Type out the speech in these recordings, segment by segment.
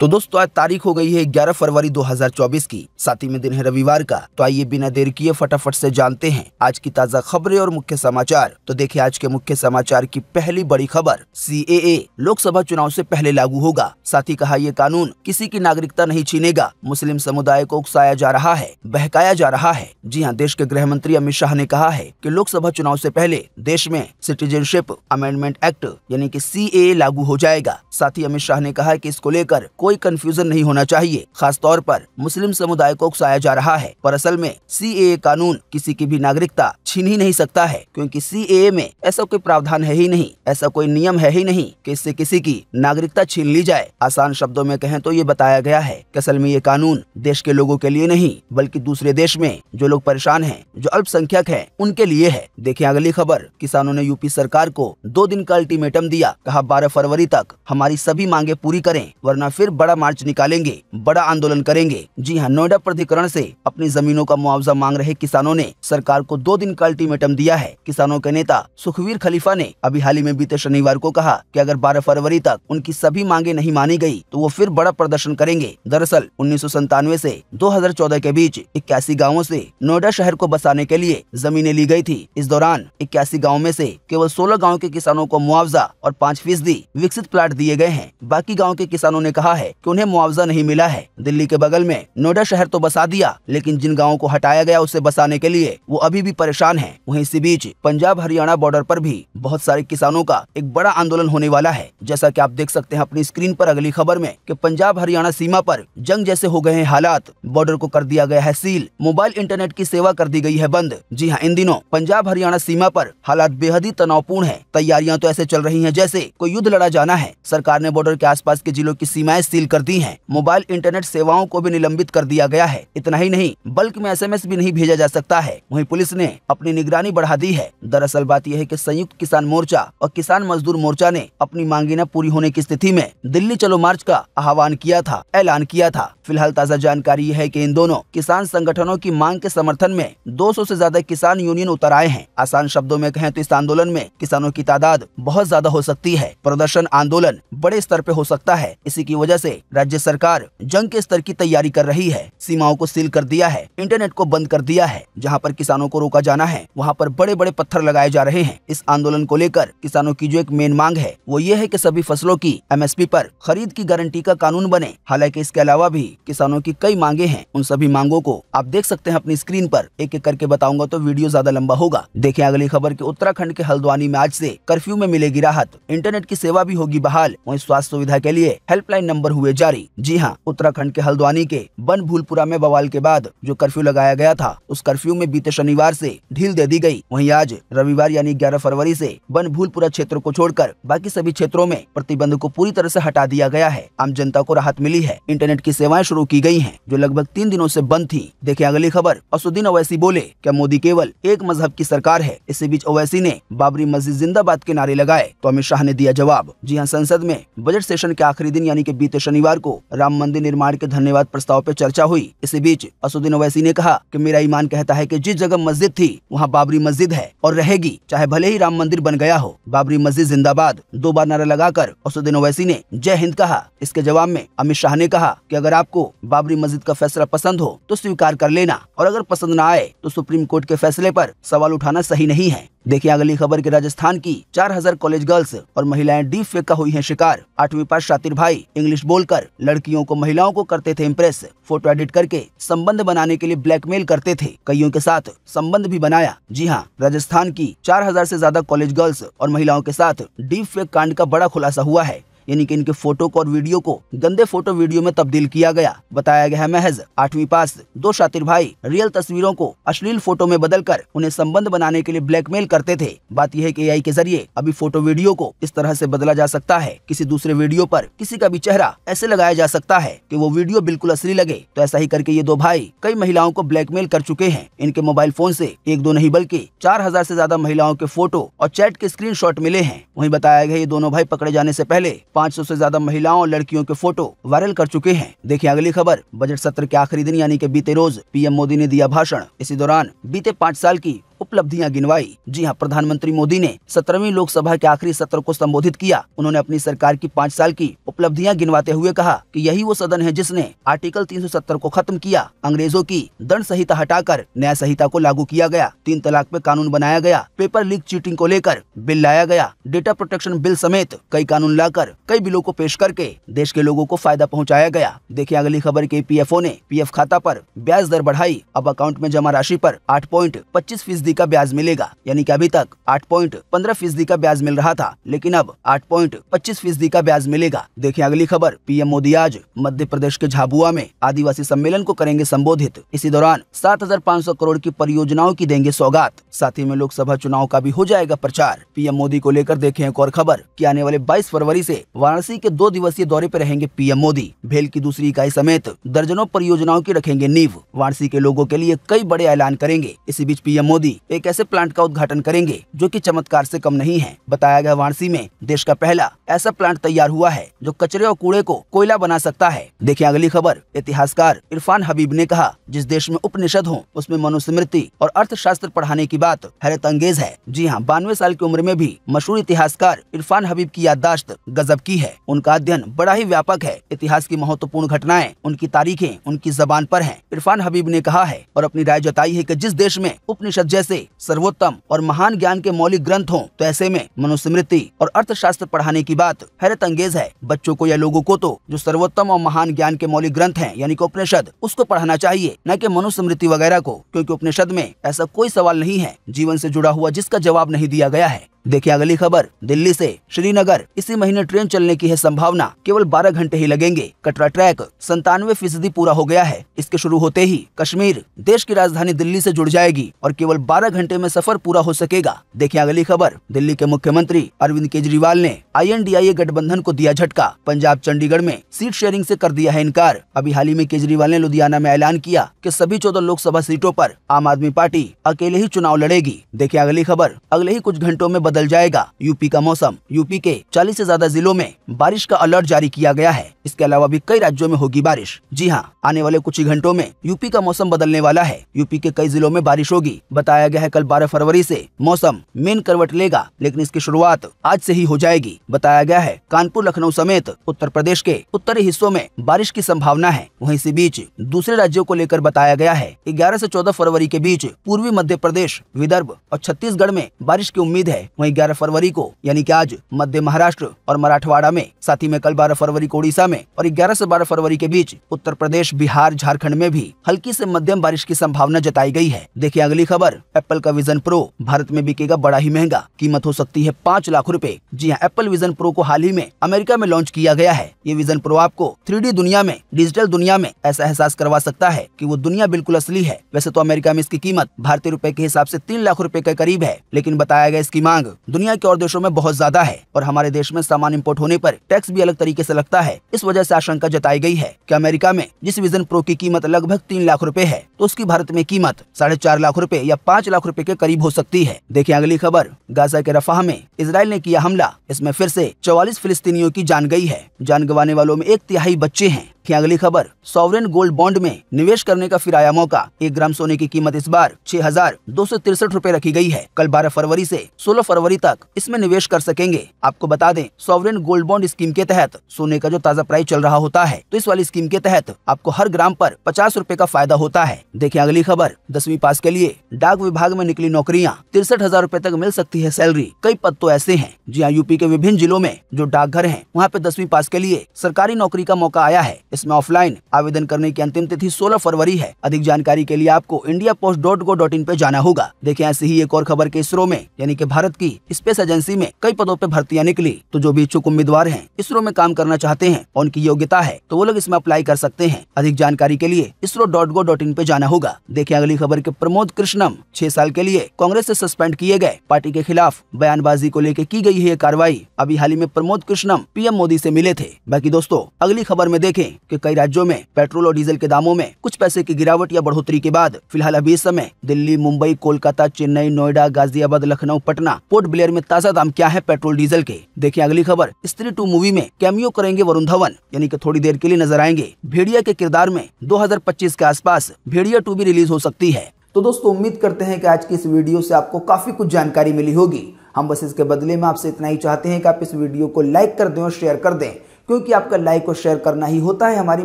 तो दोस्तों आज तारीख हो गई है 11 फरवरी 2024 की साथ ही में दिन है रविवार का तो आइए बिना देर किए फटाफट से जानते हैं आज की ताज़ा खबरें और मुख्य समाचार तो देखिए आज के मुख्य समाचार की पहली बड़ी खबर सी लोकसभा चुनाव से पहले लागू होगा साथ ही कहा ये कानून किसी की नागरिकता नहीं छीनेगा मुस्लिम समुदाय को उकसाया जा रहा है बहकाया जा रहा है जी हाँ देश के गृह मंत्री अमित शाह ने कहा है की लोकसभा चुनाव ऐसी पहले देश में सिटीजनशिप अमेंडमेंट एक्ट यानी की सी लागू हो जाएगा साथ ही अमित शाह ने कहा की इसको लेकर कोई कोई कंफ्यूजन नहीं होना चाहिए खासतौर पर मुस्लिम समुदाय को उकसाया जा रहा है पर असल में सी कानून किसी की भी नागरिकता छीन ही नहीं सकता है क्योंकि सी में ऐसा कोई प्रावधान है ही नहीं ऐसा कोई नियम है ही नहीं कि इससे किसी की नागरिकता छीन ली जाए आसान शब्दों में कहें तो ये बताया गया है की असल में ये कानून देश के लोगों के लिए नहीं बल्कि दूसरे देश में जो लोग परेशान है जो अल्पसंख्यक है उनके लिए है देखिए अगली खबर किसानों ने यूपी सरकार को दो दिन का अल्टीमेटम दिया कहा बारह फरवरी तक हमारी सभी मांगे पूरी करें वरना फिर बड़ा मार्च निकालेंगे बड़ा आंदोलन करेंगे जी हाँ नोएडा प्राधिकरण से अपनी जमीनों का मुआवजा मांग रहे किसानों ने सरकार को दो दिन का अल्टीमेटम दिया है किसानों के नेता सुखवीर खलीफा ने अभी हाल ही में बीते शनिवार को कहा की अगर बारह फरवरी तक उनकी सभी मांगे नहीं मानी गयी तो वो फिर बड़ा प्रदर्शन करेंगे दरअसल उन्नीस हजार चौदह के बीच इक्यासी गाँवों ऐसी नोएडा शहर को बसाने के लिए जमीनें ली गयी थी इस दौरान इक्यासी गाँव में ऐसी केवल सोलह गाँव के किसानों को मुआवजा और पाँच फीसदी विकसित प्लाट दिए गए हैं बाकी गाँव के किसानों ने कहा है कि उन्हें मुआवजा नहीं मिला है दिल्ली के बगल में नोएडा शहर तो बसा दिया लेकिन जिन गाँव को हटाया गया उसे बसाने के लिए वो अभी भी परेशान है वही इसी बीच पंजाब हरियाणा बॉर्डर आरोप भी बहुत सारे किसानों का एक बड़ा आंदोलन होने वाला है जैसा की आप देख सकते हैं अपनी स्क्रीन आरोप अगली खबर में की पंजाब हरियाणा सीमा आरोप जंग जैसे हो गए हैं हालात बॉर्डर को कर दिया गया है सील मोबाइल इंटरनेट की सेवा कर दी गई है बंद जी हाँ इन दिनों पंजाब हरियाणा सीमा पर हालात बेहद ही तनावपूर्ण है तैयारियां तो ऐसे चल रही हैं जैसे कोई युद्ध लड़ा जाना है सरकार ने बॉर्डर के आसपास के जिलों की सीमाएं सील कर दी है मोबाइल इंटरनेट सेवाओं को भी निलंबित कर दिया गया है इतना ही नहीं बल्कि में एसएमएस भी नहीं भेजा जा सकता है वहीं पुलिस ने अपनी निगरानी बढ़ा दी है दरअसल बात यह है कि संयुक्त किसान मोर्चा और किसान मजदूर मोर्चा ने अपनी मांगे न पूरी होने की स्थिति में दिल्ली चलो मार्च का आह्वान किया था ऐलान किया था फिलहाल ताजा जानकारी यह है की इन दोनों किसान संगठनों की मांग के समर्थन में 200 से ज्यादा किसान यूनियन उतर आए हैं आसान शब्दों में कहें तो इस आंदोलन में किसानों की तादाद बहुत ज्यादा हो सकती है प्रदर्शन आंदोलन बड़े स्तर पे हो सकता है इसी की वजह से राज्य सरकार जंग के स्तर की तैयारी कर रही है सीमाओं को सील कर दिया है इंटरनेट को बंद कर दिया है जहाँ पर किसानों को रोका जाना है वहाँ पर बड़े बड़े पत्थर लगाए जा रहे हैं इस आंदोलन को लेकर किसानों की जो एक मेन मांग है वो ये है की सभी फसलों की एम एस खरीद की गारंटी का कानून बने हालांकि इसके अलावा भी किसानों की कई मांगे हैं उन सभी मांगों को आप देख सकते हैं अपनी स्क्रीन आरोप एक एक करके बताऊंगा तो वीडियो ज्यादा लंबा होगा देखें अगली खबर की उत्तराखंड के हल्द्वानी में आज ऐसी कर्फ्यू में मिलेगी राहत इंटरनेट की सेवा भी होगी बहाल वहीं स्वास्थ्य सुविधा के लिए हेल्पलाइन नंबर पर हुए जारी जी हाँ उत्तराखंड के हल्द्वानी के बन भूलपुरा में बवाल के बाद जो कर्फ्यू लगाया गया था उस कर्फ्यू में बीते शनिवार से ढील दे दी गई वहीं आज रविवार यानी 11 फरवरी से बन भूलपुरा क्षेत्र को छोड़कर बाकी सभी क्षेत्रों में प्रतिबंध को पूरी तरह से हटा दिया गया है आम जनता को राहत मिली है इंटरनेट की सेवाएं शुरू की गई हैं जो लगभग तीन दिनों से बंद थी देखे अगली खबर असुद्दीन अवैसी बोले क्या मोदी केवल एक मजहब की सरकार है इसी बीच अवैसी ने बाबरी मस्जिद जिंदाबाद के नारे लगाए तो अमित शाह ने दिया जवाब जी हाँ संसद में बजट सेशन के आखिरी दिन यानी की बीते शनिवार को राम मंदिर निर्माण के धन्यवाद प्रस्ताव पर चर्चा हुई इसी बीच असुद्दीन ओवैसी ने कहा कि मेरा ईमान कहता है कि जिस जगह मस्जिद थी वहाँ बाबरी मस्जिद है और रहेगी चाहे भले ही राम मंदिर बन गया हो बाबरी मस्जिद जिंदाबाद दो बार नारा लगाकर असुद्दीन ओवैसी ने जय हिंद कहा इसके जवाब में अमित शाह ने कहा की अगर आपको बाबरी मस्जिद का फैसला पसंद हो तो स्वीकार कर लेना और अगर पसंद न आए तो सुप्रीम कोर्ट के फैसले आरोप सवाल उठाना सही नहीं है देखिए अगली खबर की राजस्थान की 4000 कॉलेज गर्ल्स और महिलाएं डीप फेक का हुई हैं शिकार आठवीं पास शातिर भाई इंग्लिश बोलकर लड़कियों को महिलाओं को करते थे इम्प्रेस फोटो एडिट करके संबंध बनाने के लिए ब्लैकमेल करते थे कईयों के साथ संबंध भी बनाया जी हाँ राजस्थान की 4000 से ज्यादा कॉलेज गर्ल्स और महिलाओं के साथ डीप फेक कांड का बड़ा खुलासा हुआ है यानी कि इनके फोटो को और वीडियो को गंदे फोटो वीडियो में तब्दील किया गया बताया गया है महज आठवीं पास दो शातिर भाई रियल तस्वीरों को अश्लील फोटो में बदल कर उन्हें संबंध बनाने के लिए ब्लैकमेल करते थे बात यह है की ए के जरिए अभी फोटो वीडियो को इस तरह ऐसी बदला जा सकता है किसी दूसरे वीडियो आरोप किसी का भी चेहरा ऐसे लगाया जा सकता है की वो वीडियो बिल्कुल असली लगे तो ऐसा ही करके ये दो भाई कई महिलाओं को ब्लैकमेल कर चुके हैं इनके मोबाइल फोन से एक दो नहीं बल्कि चार हजार से ज्यादा महिलाओं के फोटो और चैट के स्क्रीनशॉट मिले हैं वहीं बताया गया ये दोनों भाई पकड़े जाने से पहले 500 से ज्यादा महिलाओं और लड़कियों के फोटो वायरल कर चुके हैं देखिए अगली खबर बजट सत्र के आखिरी दिन यानी के बीते रोज पीएम मोदी ने दिया भाषण इसी दौरान बीते पाँच साल की उपलब्धियां गिनवाई जी हां प्रधानमंत्री मोदी ने सत्रहवीं लोकसभा के आखिरी सत्र को संबोधित किया उन्होंने अपनी सरकार की पाँच साल की उपलब्धियां गिनवाते हुए कहा कि यही वो सदन है जिसने आर्टिकल 370 को खत्म किया अंग्रेजों की दंड संहिता हटाकर न्याय संहिता को लागू किया गया तीन तलाक पे कानून बनाया गया पेपर लीक चीटिंग को लेकर बिल लाया गया डेटा प्रोटेक्शन बिल समेत कई कानून लाकर कई बिलों को पेश करके देश के लोगों को फायदा पहुँचाया गया देखिए अगली खबर के पी ने पीएफ खाता आरोप ब्याज दर बढ़ाई अब अकाउंट में जमा राशि आरोप आठ पॉइंट पच्चीस फीसदी फीसदी का ब्याज मिलेगा यानी कि अभी तक आठ पॉइंट पंद्रह फीसदी का ब्याज मिल रहा था लेकिन अब आठ पॉइंट पच्चीस फीसदी का ब्याज मिलेगा देखिए अगली खबर पीएम मोदी आज मध्य प्रदेश के झाबुआ में आदिवासी सम्मेलन को करेंगे संबोधित इसी दौरान सात हजार पाँच सौ करोड़ की परियोजनाओं की देंगे सौगात साथ ही में लोकसभा चुनाव का भी हो जाएगा प्रचार पीएम मोदी को लेकर देखे एक और खबर की आने वाले बाईस फरवरी ऐसी वाराणसी के दो दिवसीय दौरे आरोप रहेंगे पीएम मोदी भेल की दूसरी इकाई समेत दर्जनों परियोजनाओं की रखेंगे नींव वाराणसी के लोगों के लिए कई बड़े ऐलान करेंगे इसी बीच पीएम मोदी एक ऐसे प्लांट का उद्घाटन करेंगे जो की चमत्कार ऐसी कम नहीं है बताया गया वाराणसी में देश का पहला ऐसा प्लांट तैयार हुआ है जो कचरे और कूड़े को कोयला बना सकता है देखिए अगली खबर इतिहासकार इरफान हबीब ने कहा जिस देश में उपनिषद हो उसमें मनुस्मृति और अर्थशास्त्र पढ़ाने की बात हैरत अंगेज है जी हाँ बानवे साल की उम्र में भी मशहूर इतिहासकार इरफान हबीब की याददाश्त गजब की है उनका अध्ययन बड़ा ही व्यापक है इतिहास की महत्वपूर्ण घटनाएं उनकी तारीखें उनकी जबान पर हैं। इरफान हबीब ने कहा है और अपनी राय जताई है कि जिस देश में उपनिषद जैसी से सर्वोत्तम और महान ज्ञान के मौलिक ग्रंथ हो तो ऐसे में मनुस्मृति और अर्थशास्त्र पढ़ाने की बात हैरत अंगेज है बच्चों को या लोगों को तो जो सर्वोत्तम और महान ज्ञान के मौलिक ग्रंथ है यानी कि उपनिषद उसको पढ़ाना चाहिए न की मनुस्मृति वगैरह को क्यूँकी उपनिषद में ऐसा कोई सवाल नहीं है जीवन ऐसी जुड़ा हुआ जिसका जवाब नहीं दिया गया है देखिए अगली खबर दिल्ली से श्रीनगर इसी महीने ट्रेन चलने की है संभावना केवल 12 घंटे ही लगेंगे कटरा ट्रैक संतानवे फीसदी पूरा हो गया है इसके शुरू होते ही कश्मीर देश की राजधानी दिल्ली से जुड़ जाएगी और केवल 12 घंटे में सफर पूरा हो सकेगा देखिए अगली खबर दिल्ली के मुख्यमंत्री अरविंद केजरीवाल ने आई गठबंधन को दिया झटका पंजाब चंडीगढ़ में सीट शेयरिंग ऐसी कर दिया है इनकार अभी हाल ही में केजरीवाल ने लुधियाना में ऐलान किया की सभी चौदह लोकसभा सीटों आरोप आम आदमी पार्टी अकेले ही चुनाव लड़ेगी देखिए अगली खबर अगले ही कुछ घंटों में बदल जाएगा यूपी का मौसम यूपी के 40 से ज्यादा जिलों में बारिश का अलर्ट जारी किया गया है इसके अलावा भी कई राज्यों में होगी बारिश जी हाँ आने वाले कुछ ही घंटों में यूपी का मौसम बदलने वाला है यूपी के कई जिलों में बारिश होगी बताया गया है कल बारह फरवरी ऐसी मौसम मेन करवट लेगा लेकिन इसकी शुरुआत आज ऐसी ही हो जाएगी बताया गया है कानपुर लखनऊ समेत उत्तर प्रदेश के उत्तरी हिस्सों में बारिश की संभावना है वही इसी बीच दूसरे राज्यों को लेकर बताया गया है ग्यारह ऐसी चौदह फरवरी के बीच पूर्वी मध्य प्रदेश विदर्भ और छत्तीसगढ़ में बारिश की उम्मीद है वहीं 11 फरवरी को यानी कि आज मध्य महाराष्ट्र और मराठवाड़ा में साथ ही में कल 12 फरवरी को उड़ीसा में और 11 से 12 फरवरी के बीच उत्तर प्रदेश बिहार झारखंड में भी हल्की से मध्यम बारिश की संभावना जताई गई है देखिए अगली खबर एप्पल का विजन प्रो भारत में बिकेगा बड़ा ही महंगा कीमत हो सकती है पाँच लाख रूपए जी हाँ एप्पल विजन प्रो को हाल ही में अमेरिका में लॉन्च किया गया है ये विजन प्रो आपको थ्री दुनिया में डिजिटल दुनिया में ऐसा एहसास करवा सकता है की वो दुनिया बिल्कुल असली है वैसे तो अमेरिका में इसकी कीमत भारतीय रूपए के हिसाब ऐसी तीन लाख रूपए के करीब है लेकिन बताया गया इसकी मांग दुनिया के और देशों में बहुत ज्यादा है और हमारे देश में सामान इम्पोर्ट होने पर टैक्स भी अलग तरीके से लगता है इस वजह से आशंका जताई गई है कि अमेरिका में जिस विजन प्रो की कीमत लगभग तीन लाख रूपए है तो उसकी भारत में कीमत साढ़े चार लाख रूपए या पाँच लाख रूपए के करीब हो सकती है देखिए अगली खबर गाजा के रफाह में इसराइल ने किया हमला इसमें फिर से चौवालीस फिलिस्तीनियों की जान गई है जान गंवाने वालों में एक तिहाई बच्चे हैं है अगली खबर सॉवरेन गोल्ड बॉन्ड में निवेश करने का फिर आया मौका एक ग्राम सोने की कीमत इस बार छह हजार दो सौ तिरसठ रूपए रखी गई है कल 12 फरवरी से 16 फरवरी तक इसमें निवेश कर सकेंगे आपको बता दें सॉवरेन गोल्ड बॉन्ड स्कीम के तहत सोने का जो ताजा प्राइस चल रहा होता है तो इस वाली स्कीम के तहत आपको हर ग्राम आरोप पचास रूपए का फायदा होता है देखिए अगली खबर दसवीं पास के लिए डाक विभाग में निकली नौकरियाँ तिरसठ हजार रूपए तक मिल सकती है सैलरी कई पद तो ऐसे है जी हाँ यूपी के विभिन्न जिलों में जो डाकघर है वहाँ पे दसवीं पास के लिए सरकारी नौकरी का मौका आया है इसमें ऑफलाइन आवेदन करने की अंतिम तिथि 16 फरवरी है अधिक जानकारी के लिए आपको India post dot gov dot in पे जाना होगा देखें ऐसी ही एक और खबर के इसरो में यानी कि भारत की स्पेस एजेंसी में कई पदों पे भर्तियां निकली तो जो भी इच्छुक उम्मीदवार है इसरो में काम करना चाहते हैं और उनकी योग्यता है तो वो लोग इसमें अप्लाई कर सकते हैं अधिक जानकारी के लिए ISRO dot gov dot in पे जाना होगा देखे अगली खबर के प्रमोद कृष्णम छह साल के लिए कांग्रेस ऐसी सस्पेंड किए गए पार्टी के खिलाफ बयानबाजी को लेकर की गयी है कार्रवाई अभी हाल ही में प्रमोद कृष्णम पीएम मोदी ऐसी मिले थे बाकी दोस्तों अगली खबर में देखें कि कई राज्यों में पेट्रोल और डीजल के दामों में कुछ पैसे की गिरावट या बढ़ोतरी के बाद फिलहाल अभी इस समय दिल्ली मुंबई कोलकाता चेन्नई नोएडा गाजियाबाद लखनऊ पटना पोर्ट ब्लेयर में ताजा दाम क्या है पेट्रोल डीजल के देखिए अगली खबर स्त्री टू मूवी में कैमियो करेंगे वरुण धवन यानी कि थोड़ी देर के लिए नजर आएंगे भेड़िया के किरदार में 2025 के आसपास भेड़िया टू भी रिलीज हो सकती है तो दोस्तों उम्मीद करते हैं कि आज की इस वीडियो से आपको काफी कुछ जानकारी मिली होगी हम बस इसके बदले में आपसे इतना ही चाहते हैं कि आप इस वीडियो को लाइक कर दें और शेयर कर दें क्योंकि आपका लाइक और शेयर करना ही होता है हमारी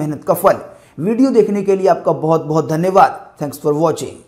मेहनत का फल वीडियो देखने के लिए आपका बहुत बहुत धन्यवाद थैंक्स फॉर वॉचिंग